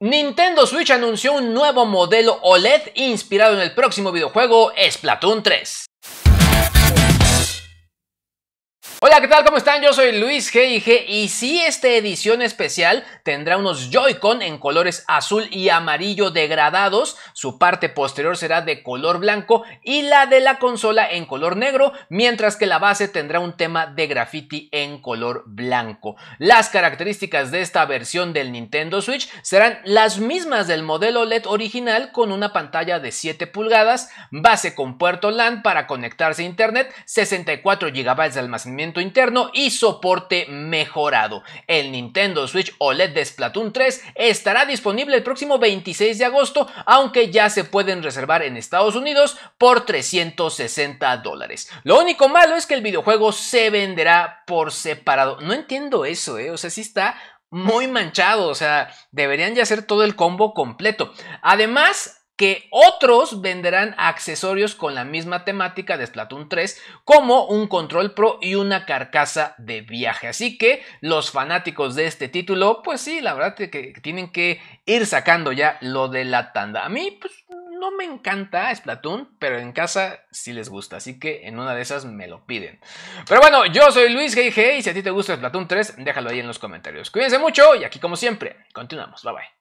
Nintendo Switch anunció un nuevo modelo OLED inspirado en el próximo videojuego Splatoon 3. Hola, ¿qué tal? ¿Cómo están? Yo soy Luis G, y si esta edición especial tendrá unos Joy-Con en colores azul y amarillo degradados, su parte posterior será de color blanco y la de la consola en color negro, mientras que la base tendrá un tema de graffiti en color blanco. Las características de esta versión del Nintendo Switch serán las mismas del modelo LED original con una pantalla de 7 pulgadas, base con puerto LAN para conectarse a internet, 64 GB de almacenamiento interno y soporte mejorado. El Nintendo Switch OLED de Splatoon 3 estará disponible el próximo 26 de agosto, aunque ya se pueden reservar en Estados Unidos por 360 dólares. Lo único malo es que el videojuego se venderá por separado. No entiendo eso, ¿eh? o sea, Si está muy manchado, o sea, deberían ya hacer todo el combo completo. Además, que otros venderán accesorios con la misma temática de Splatoon 3 como un control pro y una carcasa de viaje. Así que los fanáticos de este título, pues sí, la verdad que tienen que ir sacando ya lo de la tanda. A mí, pues no me encanta Splatoon, pero en casa sí les gusta, así que en una de esas me lo piden. Pero bueno, yo soy Luis GG y si a ti te gusta Splatoon 3, déjalo ahí en los comentarios. Cuídense mucho y aquí como siempre, continuamos. Bye bye.